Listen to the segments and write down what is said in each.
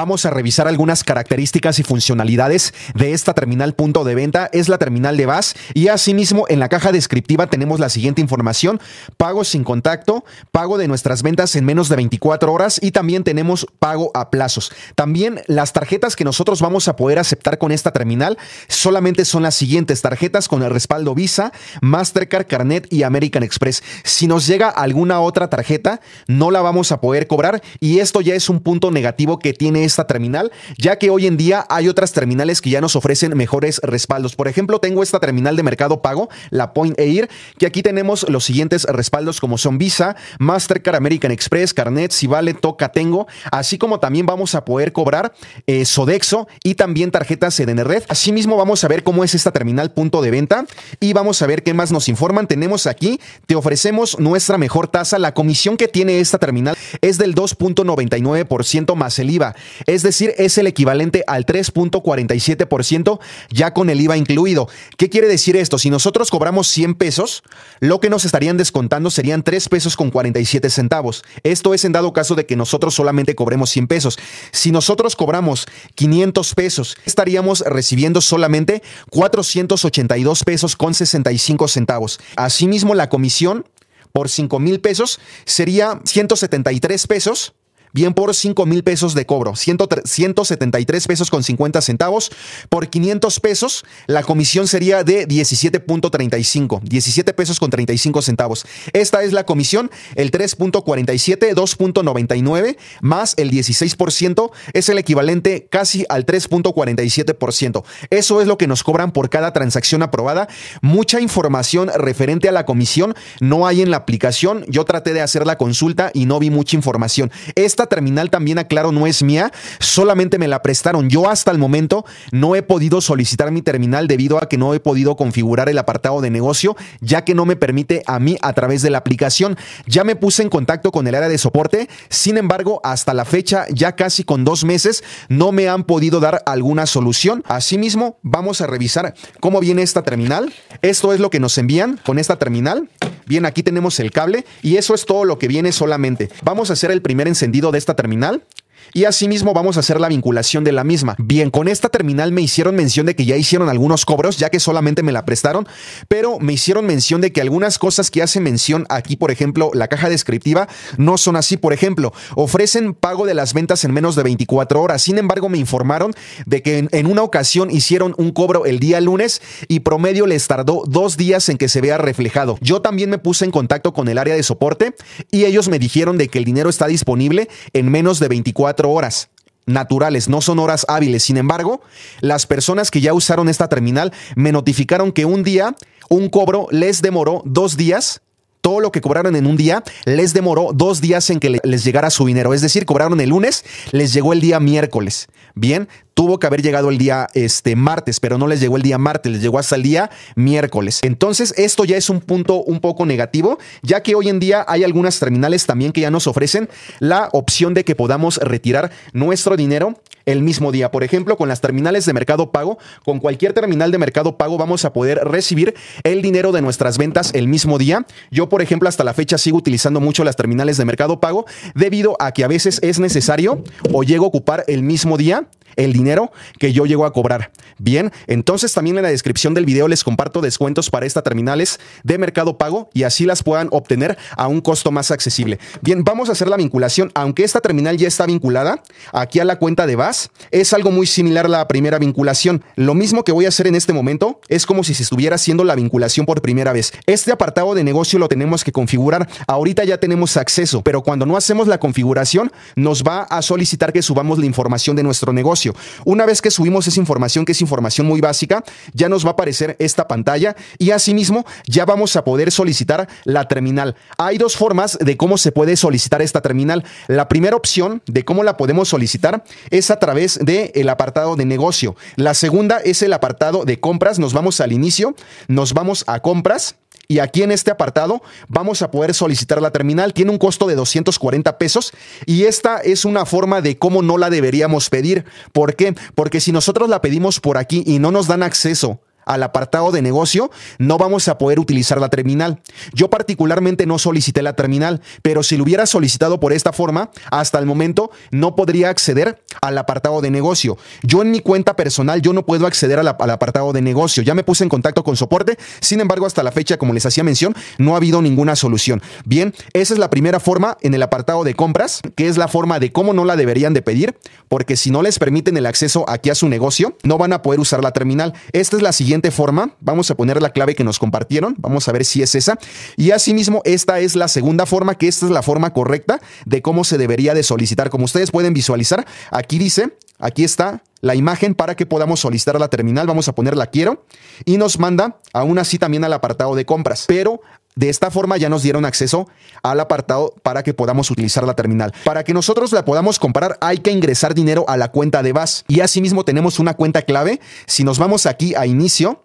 vamos a revisar algunas características y funcionalidades de esta terminal punto de venta. Es la terminal de base y asimismo en la caja descriptiva tenemos la siguiente información. Pago sin contacto, pago de nuestras ventas en menos de 24 horas y también tenemos pago a plazos. También las tarjetas que nosotros vamos a poder aceptar con esta terminal solamente son las siguientes tarjetas con el respaldo Visa, Mastercard, Carnet y American Express. Si nos llega alguna otra tarjeta, no la vamos a poder cobrar y esto ya es un punto negativo que tiene esta terminal, ya que hoy en día hay otras terminales que ya nos ofrecen mejores respaldos. Por ejemplo, tengo esta terminal de Mercado Pago, la Point Air, que aquí tenemos los siguientes respaldos como son Visa, Mastercard, American Express, Carnet, si vale, toca, tengo, así como también vamos a poder cobrar eh, Sodexo y también tarjetas Red. Asimismo, vamos a ver cómo es esta terminal punto de venta y vamos a ver qué más nos informan. Tenemos aquí, te ofrecemos nuestra mejor tasa. La comisión que tiene esta terminal es del 2.99% más el IVA es decir, es el equivalente al 3.47% ya con el IVA incluido. ¿Qué quiere decir esto? Si nosotros cobramos 100 pesos, lo que nos estarían descontando serían 3 pesos con 47 centavos. Esto es en dado caso de que nosotros solamente cobremos 100 pesos. Si nosotros cobramos 500 pesos, estaríamos recibiendo solamente 482 pesos con 65 centavos. Asimismo, la comisión por 5 mil pesos sería 173 pesos bien por 5 mil pesos de cobro, 173 pesos con 50 centavos. Por 500 pesos, la comisión sería de 17.35, 17 pesos con 35 centavos. Esta es la comisión, el 3.47, 2.99, más el 16%, es el equivalente casi al 3.47%. Eso es lo que nos cobran por cada transacción aprobada. Mucha información referente a la comisión no hay en la aplicación. Yo traté de hacer la consulta y no vi mucha información. Esta esta terminal también aclaro no es mía, solamente me la prestaron. Yo hasta el momento no he podido solicitar mi terminal debido a que no he podido configurar el apartado de negocio, ya que no me permite a mí a través de la aplicación. Ya me puse en contacto con el área de soporte, sin embargo, hasta la fecha, ya casi con dos meses, no me han podido dar alguna solución. Asimismo, vamos a revisar cómo viene esta terminal. Esto es lo que nos envían con esta terminal. Bien, aquí tenemos el cable y eso es todo lo que viene solamente. Vamos a hacer el primer encendido de esta terminal y asimismo vamos a hacer la vinculación de la misma. Bien, con esta terminal me hicieron mención de que ya hicieron algunos cobros, ya que solamente me la prestaron, pero me hicieron mención de que algunas cosas que hacen mención aquí, por ejemplo, la caja descriptiva, no son así. Por ejemplo, ofrecen pago de las ventas en menos de 24 horas. Sin embargo, me informaron de que en, una ocasión hicieron un cobro el día lunes y promedio les tardó dos días en que se vea reflejado. Yo también me puse en contacto con el área de soporte y ellos me dijeron de que el dinero está disponible en menos de 24 horas naturales, no son horas hábiles. Sin embargo, las personas que ya usaron esta terminal me notificaron que un día un cobro les demoró dos días todo lo que cobraron en un día les demoró dos días en que les llegara su dinero. Es decir, cobraron el lunes, les llegó el día miércoles. Bien, tuvo que haber llegado el día este, martes, pero no les llegó el día martes, les llegó hasta el día miércoles. Entonces, esto ya es un punto un poco negativo, ya que hoy en día hay algunas terminales también que ya nos ofrecen la opción de que podamos retirar nuestro dinero el mismo día. Por ejemplo, con las terminales de mercado pago, con cualquier terminal de mercado pago vamos a poder recibir el dinero de nuestras ventas el mismo día. Yo, por ejemplo, hasta la fecha sigo utilizando mucho las terminales de mercado pago debido a que a veces es necesario o llego a ocupar el mismo día el dinero que yo llego a cobrar. Bien, entonces también en la descripción del video les comparto descuentos para estas terminales de Mercado Pago y así las puedan obtener a un costo más accesible. Bien, vamos a hacer la vinculación. Aunque esta terminal ya está vinculada aquí a la cuenta de VAS, es algo muy similar a la primera vinculación. Lo mismo que voy a hacer en este momento es como si se estuviera haciendo la vinculación por primera vez. Este apartado de negocio lo tenemos que configurar. Ahorita ya tenemos acceso, pero cuando no hacemos la configuración nos va a solicitar que subamos la información de nuestro negocio. Una vez que subimos esa información, que es información muy básica, ya nos va a aparecer esta pantalla y asimismo ya vamos a poder solicitar la terminal. Hay dos formas de cómo se puede solicitar esta terminal. La primera opción de cómo la podemos solicitar es a través del el apartado de negocio. La segunda es el apartado de compras. Nos vamos al inicio, nos vamos a compras. Y aquí en este apartado vamos a poder solicitar la terminal. Tiene un costo de 240 pesos y esta es una forma de cómo no la deberíamos pedir. ¿Por qué? Porque si nosotros la pedimos por aquí y no nos dan acceso al apartado de negocio, no vamos a poder utilizar la terminal. Yo particularmente no solicité la terminal, pero si lo hubiera solicitado por esta forma, hasta el momento no podría acceder al apartado de negocio. Yo en mi cuenta personal, yo no puedo acceder al, apartado de negocio. Ya me puse en contacto con soporte, sin embargo, hasta la fecha, como les hacía mención, no ha habido ninguna solución. Bien, esa es la primera forma en el apartado de compras, que es la forma de cómo no la deberían de pedir, porque si no les permiten el acceso aquí a su negocio, no van a poder usar la terminal. Esta es la siguiente siguiente forma. Vamos a poner la clave que nos compartieron. Vamos a ver si es esa. Y asimismo, esta es la segunda forma, que esta es la forma correcta de cómo se debería de solicitar. Como ustedes pueden visualizar, aquí dice, aquí está la imagen para que podamos solicitar la terminal. Vamos a poner la quiero y nos manda aún así también al apartado de compras. Pero de esta forma ya nos dieron acceso al apartado para que podamos utilizar la terminal. Para que nosotros la podamos comprar hay que ingresar dinero a la cuenta de BAS y asimismo tenemos una cuenta clave. Si nos vamos aquí a inicio,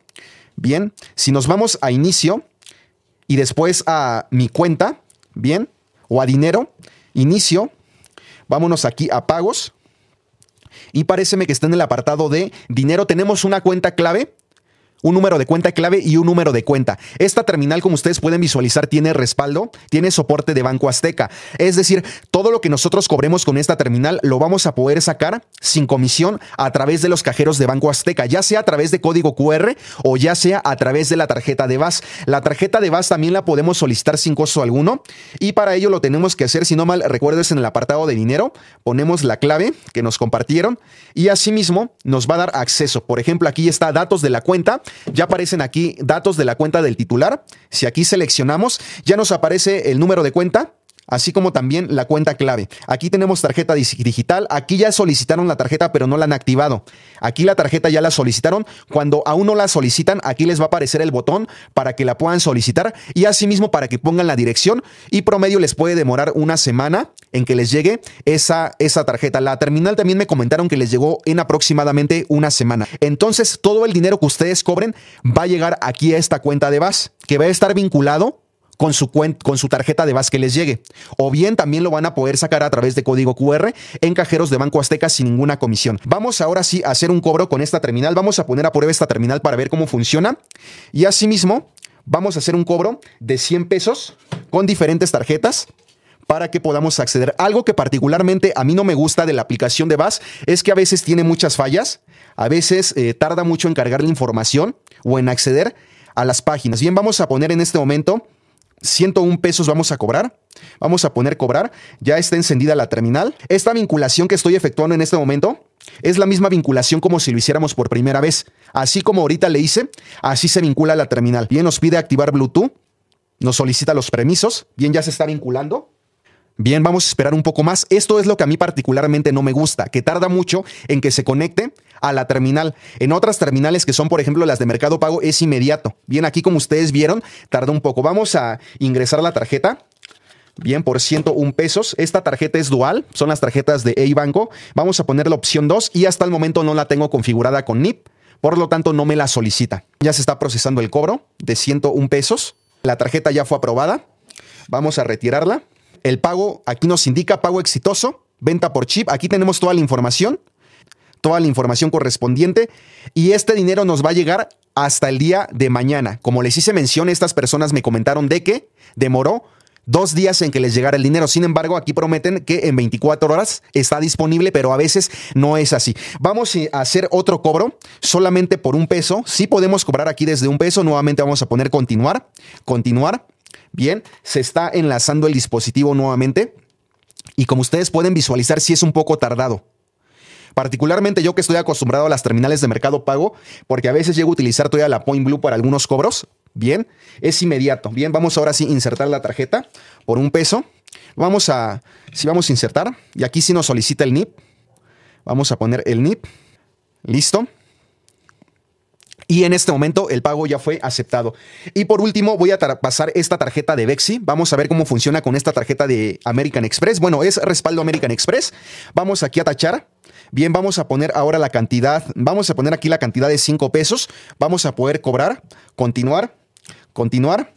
bien, si nos vamos a inicio y después a mi cuenta, bien, o a dinero, inicio, vámonos aquí a pagos y pareceme que está en el apartado de dinero. Tenemos una cuenta clave un número de cuenta clave y un número de cuenta. Esta terminal, como ustedes pueden visualizar, tiene respaldo, tiene soporte de Banco Azteca. Es decir, todo lo que nosotros cobremos con esta terminal lo vamos a poder sacar sin comisión a través de los cajeros de Banco Azteca, ya sea a través de código QR o ya sea a través de la tarjeta de VAS. La tarjeta de VAS también la podemos solicitar sin costo alguno y para ello lo tenemos que hacer, si no mal recuerdes, en el apartado de dinero ponemos la clave que nos compartieron y asimismo nos va a dar acceso. Por ejemplo, aquí está datos de la cuenta ya aparecen aquí datos de la cuenta del titular. Si aquí seleccionamos, ya nos aparece el número de cuenta, así como también la cuenta clave. Aquí tenemos tarjeta digital, aquí ya solicitaron la tarjeta pero no la han activado. Aquí la tarjeta ya la solicitaron, cuando aún no la solicitan, aquí les va a aparecer el botón para que la puedan solicitar y asimismo para que pongan la dirección y promedio les puede demorar una semana en que les llegue esa, esa tarjeta. La terminal también me comentaron que les llegó en aproximadamente una semana. Entonces todo el dinero que ustedes cobren va a llegar aquí a esta cuenta de base que va a estar vinculado con su, con su tarjeta de VAS que les llegue. O bien también lo van a poder sacar a través de código QR en cajeros de Banco Azteca sin ninguna comisión. Vamos ahora sí a hacer un cobro con esta terminal. Vamos a poner a prueba esta terminal para ver cómo funciona. Y asimismo, vamos a hacer un cobro de 100 pesos con diferentes tarjetas para que podamos acceder. Algo que particularmente a mí no me gusta de la aplicación de VAS es que a veces tiene muchas fallas, a veces eh, tarda mucho en cargar la información o en acceder a las páginas. Bien, vamos a poner en este momento 101 pesos vamos a cobrar. Vamos a poner cobrar. Ya está encendida la terminal. Esta vinculación que estoy efectuando en este momento es la misma vinculación como si lo hiciéramos por primera vez. Así como ahorita le hice, así se vincula la terminal. Bien, nos pide activar Bluetooth. Nos solicita los permisos. Bien, ya se está vinculando. Bien, vamos a esperar un poco más. Esto es lo que a mí particularmente no me gusta, que tarda mucho en que se conecte a la terminal. En otras terminales que son, por ejemplo, las de Mercado Pago, es inmediato. Bien, aquí como ustedes vieron, tarda un poco. Vamos a ingresar la tarjeta. Bien, por 101 pesos. Esta tarjeta es dual, son las tarjetas de e-Banco. Vamos a poner la opción 2 y hasta el momento no la tengo configurada con NIP, por lo tanto no me la solicita. Ya se está procesando el cobro de 101 pesos. La tarjeta ya fue aprobada. Vamos a retirarla el pago, aquí nos indica pago exitoso, venta por chip, aquí tenemos toda la información, toda la información correspondiente y este dinero nos va a llegar hasta el día de mañana. Como les hice mención, estas personas me comentaron de que demoró dos días en que les llegara el dinero. Sin embargo, aquí prometen que en 24 horas está disponible, pero a veces no es así. Vamos a hacer otro cobro solamente por un peso. Sí podemos cobrar aquí desde un peso. Nuevamente vamos a poner continuar, continuar. Bien, se está enlazando el dispositivo nuevamente y como ustedes pueden visualizar, sí es un poco tardado. Particularmente yo que estoy acostumbrado a las terminales de mercado pago, porque a veces llego a utilizar todavía la Point Blue para algunos cobros. Bien, es inmediato. Bien, vamos ahora sí a insertar la tarjeta por un peso. Vamos a, si vamos a insertar, y aquí sí nos solicita el NIP. Vamos a poner el NIP. Listo. Y en este momento el pago ya fue aceptado. Y por último voy a pasar esta tarjeta de Bexi. Vamos a ver cómo funciona con esta tarjeta de American Express. Bueno, es respaldo American Express. Vamos aquí a tachar. Bien, vamos a poner ahora la cantidad. Vamos a poner aquí la cantidad de 5 pesos. Vamos a poder cobrar, continuar, continuar.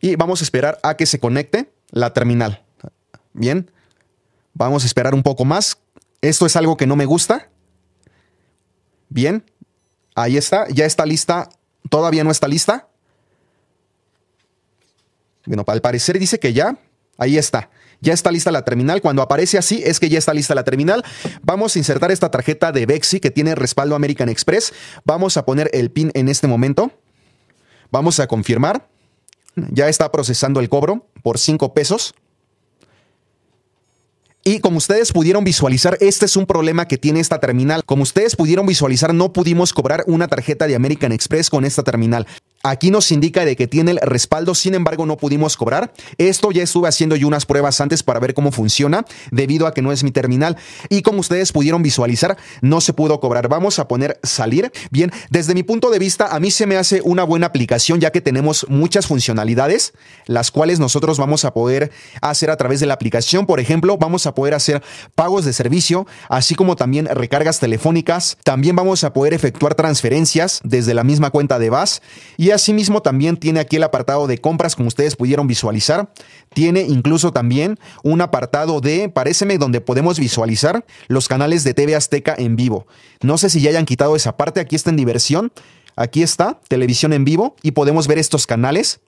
Y vamos a esperar a que se conecte la terminal. Bien, vamos a esperar un poco más. Esto es algo que no me gusta. Bien. Ahí está, ya está lista. Todavía no está lista. Bueno, al parecer dice que ya. Ahí está. Ya está lista la terminal. Cuando aparece así es que ya está lista la terminal. Vamos a insertar esta tarjeta de Bexi que tiene respaldo American Express. Vamos a poner el pin en este momento. Vamos a confirmar. Ya está procesando el cobro por 5 pesos. Y como ustedes pudieron visualizar, este es un problema que tiene esta terminal. Como ustedes pudieron visualizar, no pudimos cobrar una tarjeta de American Express con esta terminal. Aquí nos indica de que tiene el respaldo, sin embargo no pudimos cobrar. Esto ya estuve haciendo yo unas pruebas antes para ver cómo funciona, debido a que no es mi terminal. Y como ustedes pudieron visualizar, no se pudo cobrar. Vamos a poner salir. Bien, desde mi punto de vista, a mí se me hace una buena aplicación ya que tenemos muchas funcionalidades, las cuales nosotros vamos a poder hacer a través de la aplicación. Por ejemplo, vamos a poder hacer pagos de servicio, así como también recargas telefónicas. También vamos a poder efectuar transferencias desde la misma cuenta de VAS y asimismo también tiene aquí el apartado de compras, como ustedes pudieron visualizar. Tiene incluso también un apartado de, paréceme, donde podemos visualizar los canales de TV Azteca en vivo. No sé si ya hayan quitado esa parte, aquí está en diversión. Aquí está, televisión en vivo, y podemos ver estos canales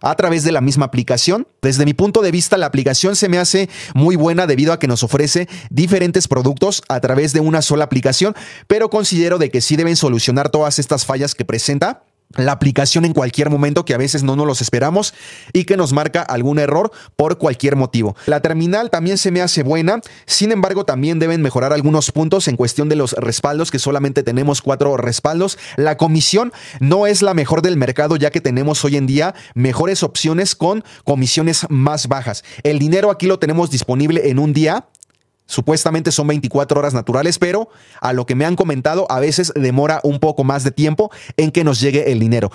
a través de la misma aplicación. Desde mi punto de vista, la aplicación se me hace muy buena debido a que nos ofrece diferentes productos a través de una sola aplicación, pero considero de que sí deben solucionar todas estas fallas que presenta la aplicación en cualquier momento que a veces no nos los esperamos y que nos marca algún error por cualquier motivo. La terminal también se me hace buena, sin embargo también deben mejorar algunos puntos en cuestión de los respaldos, que solamente tenemos cuatro respaldos. La comisión no es la mejor del mercado ya que tenemos hoy en día mejores opciones con comisiones más bajas. El dinero aquí lo tenemos disponible en un día Supuestamente son 24 horas naturales, pero a lo que me han comentado, a veces demora un poco más de tiempo en que nos llegue el dinero.